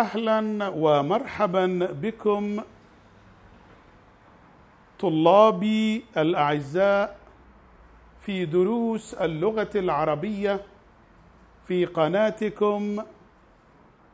اهلا ومرحبا بكم طلابي الاعزاء في دروس اللغه العربيه في قناتكم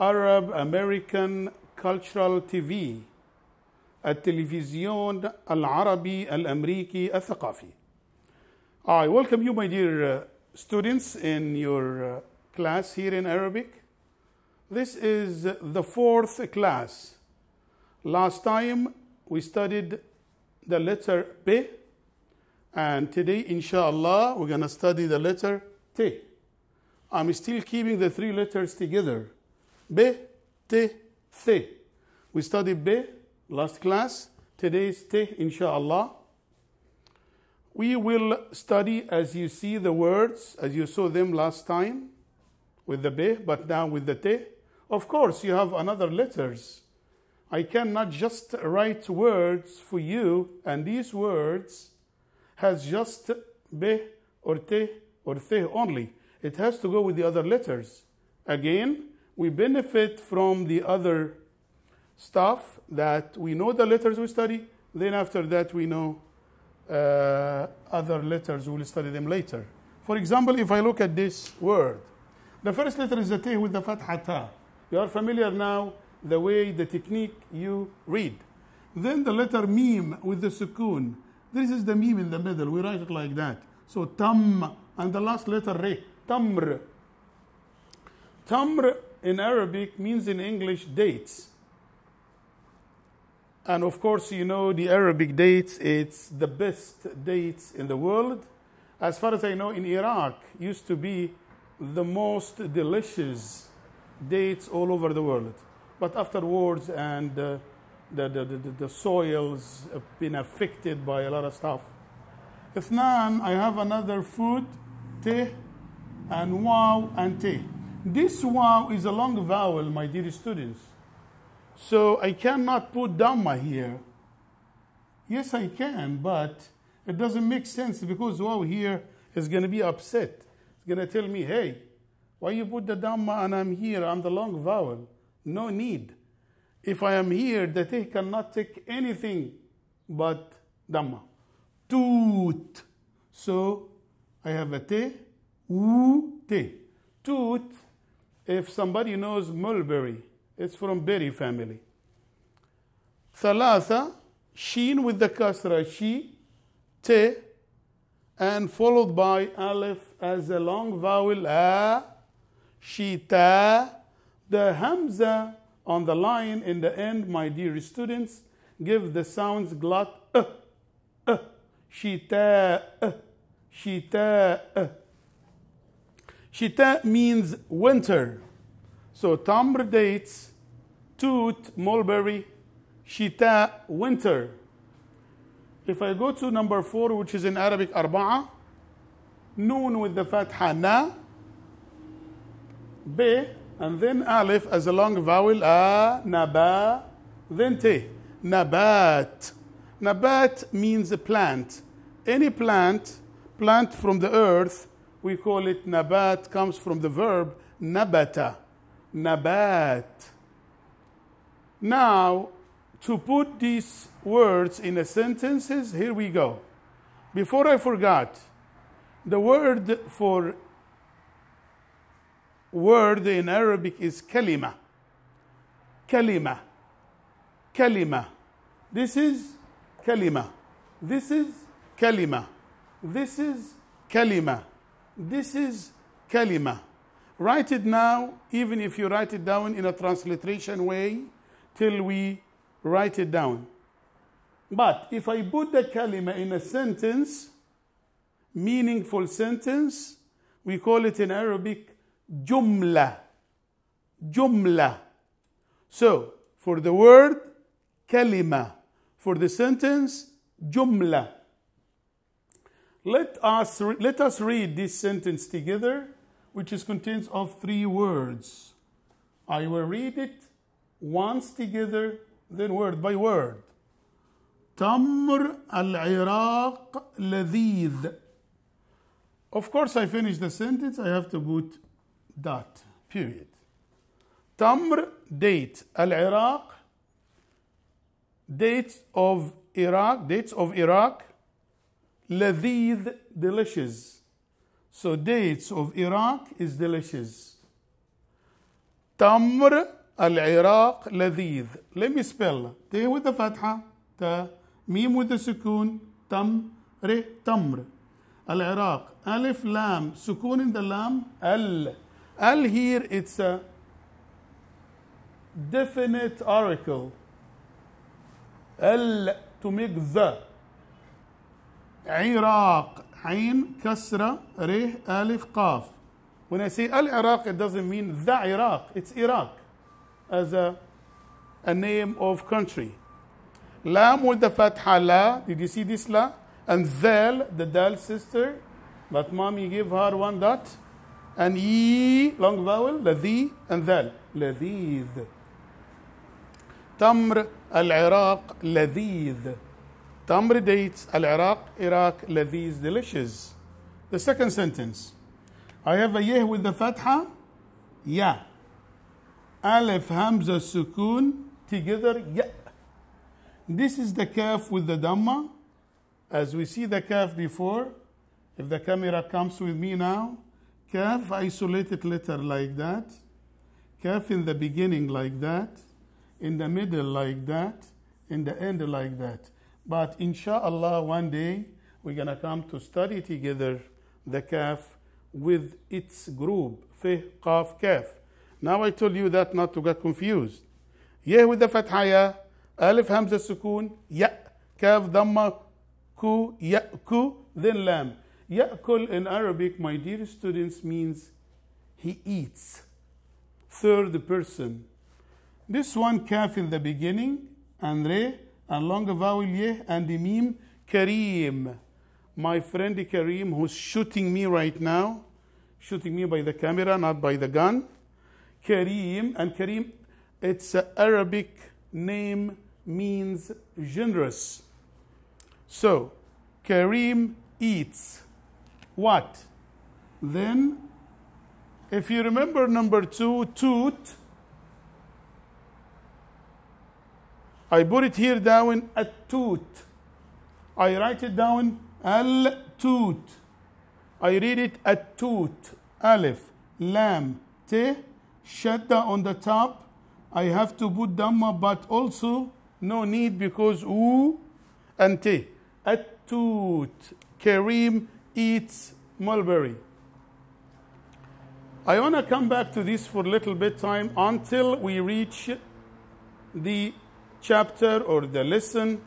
Arab American Cultural TV التلفزيون العربي الامريكي الثقافي I welcome you my dear students in your class here in Arabic This is the fourth class. Last time we studied the letter B and today inshallah we're going to study the letter T. I'm still keeping the three letters together. B, T, Th. We studied B last class. Today is T inshallah. We will study as you see the words as you saw them last time with the B but now with the T. Of course, you have another letters. I cannot just write words for you, and these words has just be or te or the only. It has to go with the other letters. Again, we benefit from the other stuff that we know the letters we study. Then after that, we know uh, other letters. We'll study them later. For example, if I look at this word, the first letter is the T with the fatha ta. You are familiar now the way, the technique you read. Then the letter meme with the sukoon. This is the meme in the middle. We write it like that. So tam and the last letter re, tamr. Tamr in Arabic means in English dates. And of course, you know the Arabic dates, it's the best dates in the world. As far as I know, in Iraq used to be the most delicious dates all over the world. But afterwards, and uh, the, the, the, the soils have been affected by a lot of stuff. Ithnan, I have another food, te, and wow, and te. This wow is a long vowel, my dear students. So I cannot put Dhamma here. Yes, I can, but it doesn't make sense because wow here is going to be upset. It's going to tell me, hey, why you put the Dhamma and I'm here, I'm the long vowel? No need. If I am here, the Teh cannot take anything but Dhamma. Toot. So I have a Teh, Woo, Teh. Toot, if somebody knows mulberry, it's from berry family. Thalatha, sheen with the kasra, she, te, and followed by aleph as a long vowel, a, Shita. The Hamza on the line in the end, my dear students, give the sounds glat, Uh, uh, shita. Uh, shita. Uh. Shita means winter. So tamr dates, toot, mulberry, shita, winter. If I go to number four, which is in Arabic arba'a, noon with the fatha na, B, and then Aleph as a long vowel, A, Naba, then T, Nabat. Nabat means a plant. Any plant, plant from the earth, we call it Nabat, comes from the verb Nabata. Nabat. Now, to put these words in a sentences, here we go. Before I forgot, the word for word in Arabic is kalima. Kalima. Kalima. This is kalima. This is kalima. This is kalima. This is kalima. Write it now, even if you write it down in a transliteration way, till we write it down. But if I put the kalima in a sentence, meaningful sentence, we call it in Arabic jumla. Jumla. So, for the word, kalima. For the sentence, jumla. Let us, let us read this sentence together, which is contains of three words. I will read it once together, then word by word. Tamr al-Iraq لذيذ. Of course, I finish the sentence. I have to put دات بيريد تمر ديت العراق ديت اوف Iraq ديت اوف Iraq لذيذ delicious so dates of Iraq is delicious تمر العراق لذيذ let me spell ت with the فتحة ت ميم with the سكون تم ر تمر العراق ألف لام سكون in the لام ال Al here it's a definite article. Al to make the. Iraq. Ain, Kasra, Reh, Alif, Qaf. When I say Al Iraq, it doesn't mean the Iraq. It's Iraq as a, a name of country. Lam with the fatha la. Did you see this la? And Zal, the dal sister. But mommy gave her one dot and ye, long vowel, ladhi and dal, ladhid. Tamr al-Iraq, ladhid. Tamr dates al-Iraq, Iraq, ladhid, delicious. The second sentence. I have a yeh with the fatha, ya. Alif, hamza, sukun together, ya. This is the calf with the dhamma. As we see the calf before, if the camera comes with me now, Kaf isolated letter like that. Kaf in the beginning like that. In the middle like that. In the end like that. But inshallah, one day we're going to come to study together the calf with its group, Fih, Qaf, Kaf. Now I told you that not to get confused. Yeh with the fathaya, alif hamza sukun ya, kaf dhamma, ku, ya, ku, then lam. Ya'kul in Arabic, my dear students, means he eats. Third person. This one, kaf in the beginning, and re, and long vowel yeh, and the Kareem. My friend Kareem, who's shooting me right now, shooting me by the camera, not by the gun. Kareem, and Kareem, its an Arabic name means generous. So, Kareem eats what? Then, if you remember number two, toot, I put it here down at toot. I write it down al toot. I read it at toot. Aleph, lam, te, shadda on the top. I have to put dhamma, but also no need because u and te. At toot, kareem, eats mulberry. I want to come back to this for a little bit time until we reach the chapter or the lesson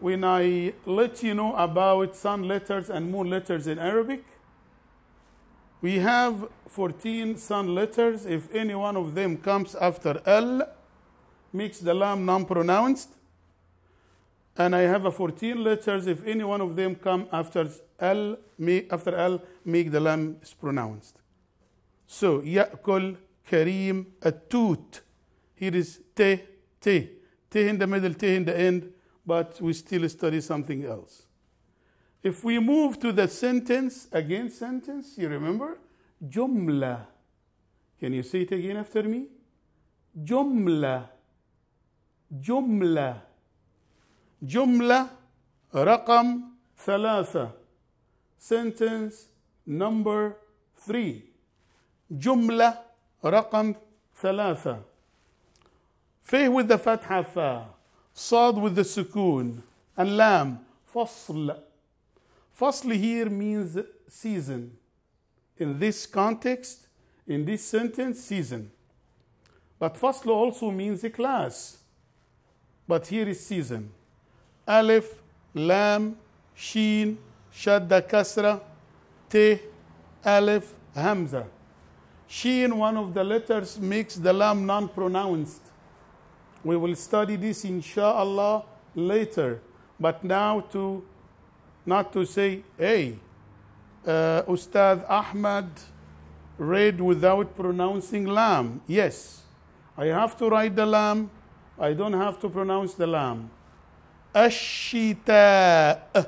when I let you know about sun letters and moon letters in Arabic. We have 14 sun letters. If any one of them comes after L, makes the lam non-pronounced and I have a 14 letters. If any one of them come after L, make, after L, make the lam is pronounced. So, يأكل كريم Atut. Here is te, te. Te in the middle, te in the end, but we still study something else. If we move to the sentence, again sentence, you remember? Jumla. Can you say it again after me? Jumla. Jumla. جملة رقم ثلاثة sentence number three جملة رقم ثلاثة فيه with the فتحة فا صاد with the سكون اللام فصل فصل here means season in this context in this sentence season but فصل also means a class but here is season Alif, Lam, Sheen, Shadda Kasra, Te, Alif, Hamza. in one of the letters, makes the Lam non pronounced. We will study this insha'Allah later. But now to not to say, hey, uh, Ustad Ahmad read without pronouncing lam. Yes, I have to write the lam. I don't have to pronounce the lam. الشتاء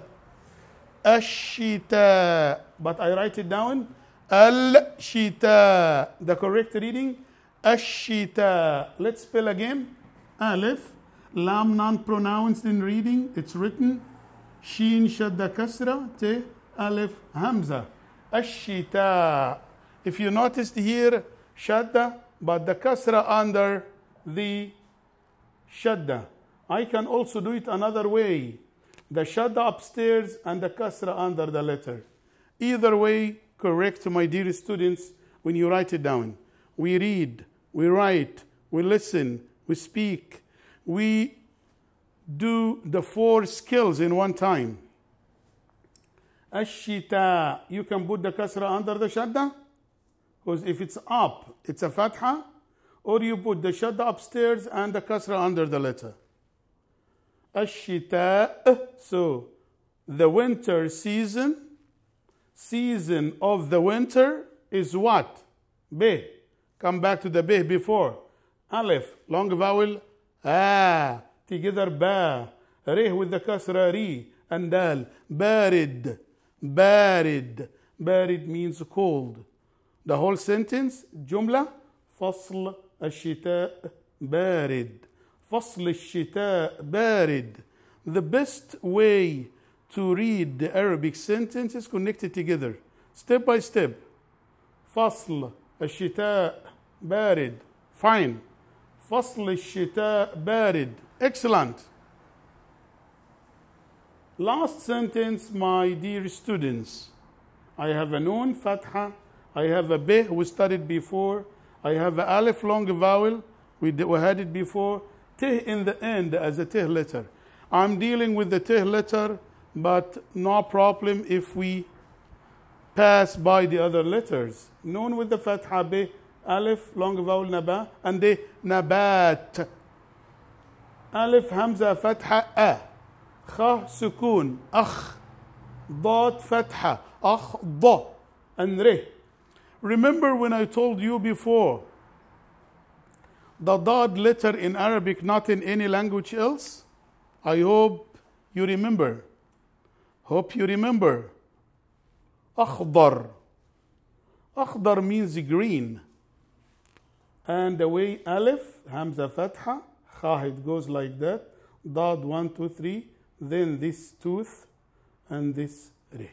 الشتاء but I write it down الشتاء the correct reading الشتاء let's spell again alif lam non pronounced in reading it's written sheen shadda kasra te alif hamza الشتاء if you noticed here shadda but the kasra under the shadda I can also do it another way. The shadda upstairs and the kasra under the letter. Either way, correct, my dear students, when you write it down. We read, we write, we listen, we speak, we do the four skills in one time. Ashita, you can put the kasra under the shadda, because if it's up, it's a fatha, or you put the shadda upstairs and the kasra under the letter. Ashita. So the winter season, season of the winter is what? Be. Come back to the be before. Aleph, long vowel, ah, together ba, re with the kasra ri, and dal, barid, barid, barid means cold. The whole sentence, jumla, فصل الشتاء بارد فصل الشتاء بارد the best way to read the Arabic sentences connected together step by step فصل الشتاء بارد fine فصل الشتاء بارد excellent last sentence my dear students I have a known fatha I have a beh we studied before I have a aleph long vowel we, we had it before tih in the end as a tih letter. I'm dealing with the tih letter, but no problem if we pass by the other letters. Known with the fatha, be, alif, long vowel, naba, and the nabat. Alif, hamza, fatha, a. Kha, sukun, akh. Dot, fatha, akh, da, and re. Remember when I told you before, the dot letter in Arabic, not in any language else? I hope you remember. Hope you remember. Akhdar. Akhdar means green. And the way Aleph, Hamza Fatha, Kha, it goes like that. DAD one, two, three. Then this tooth and this re.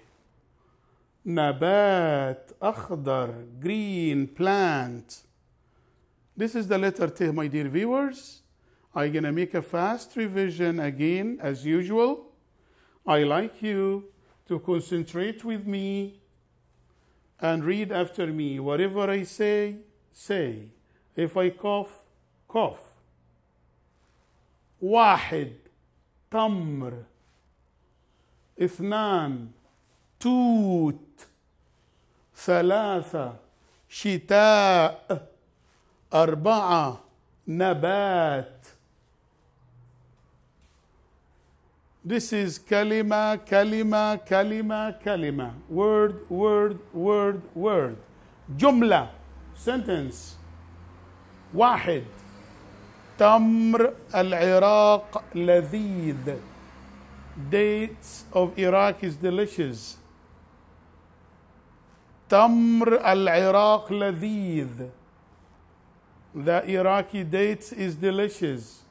Nabat, Akhdar, green plant. This is the letter T, my dear viewers. I'm going to make a fast revision again, as usual. I like you to concentrate with me and read after me. Whatever I say, say. If I cough, cough. واحد تمر اثنان توت ثلاثة شتاء أربعة نبات This is كلمة كلمة كلمة كلمة Word, word, word, word. جملة sentence واحد تمر العراق لذيذ dates of Iraq is delicious تمر العراق لذيذ The Iraqi dates is delicious.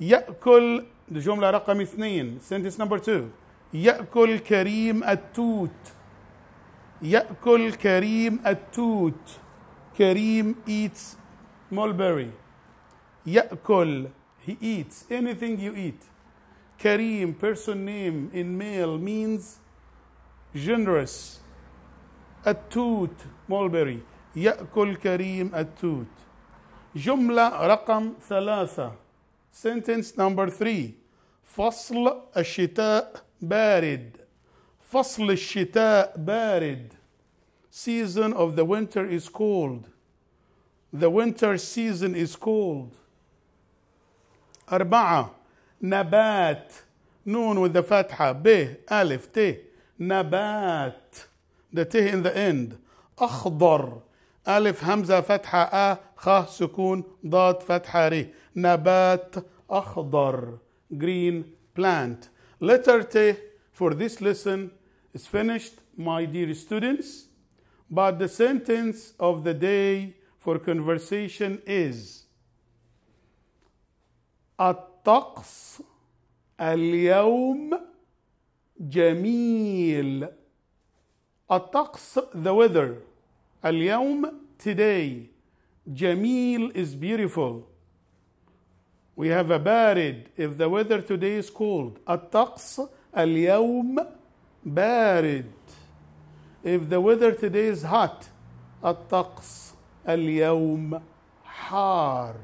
يأكل الجملة رقم اثنين sentence number two يأكل كريم التوت يأكل كريم التوت كريم eats mulberry يأكل he eats anything you eat كريم person name in male means generous التوت mulberry يأكل كريم التوت جملة رقم ثلاثة sentence number three فصل الشتاء بارد فصل الشتاء بارد season of the winter is cold the winter season is cold أربعة نبات نون with the فتحة ب ألف ت نبات the T in the end أخضر ألف همزة فتحة أ خ سكون ضاد فتحة ر نبات أخضر green plant letter T for this lesson is finished my dear students but the sentence of the day for conversation is الطقس اليوم جميل الطقس the weather اليوم today جميل is beautiful we have a بارد if the weather today is cold الطقس اليوم بارد if the weather today is hot الطقس اليوم حار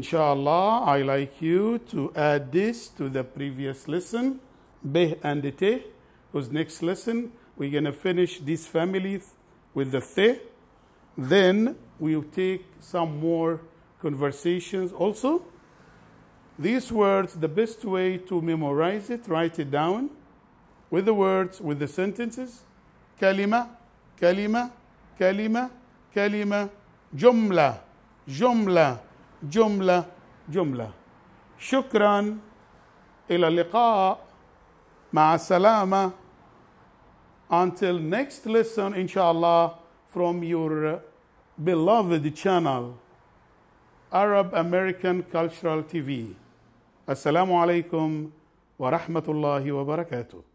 Inshallah, I like you to add this to the previous lesson, Beh and Te, whose next lesson we're going to finish this family with the the, Then we'll take some more conversations also. These words, the best way to memorize it, write it down with the words, with the sentences. Kalima, kalima, kalima, kalima, jumla, jumla, jumla, jumla. Shukran, إلى اللقاء مع salama. Until next lesson, inshallah, from your uh, beloved channel, Arab American Cultural TV. Assalamu alaikum wa rahmatullahi wa barakatuh.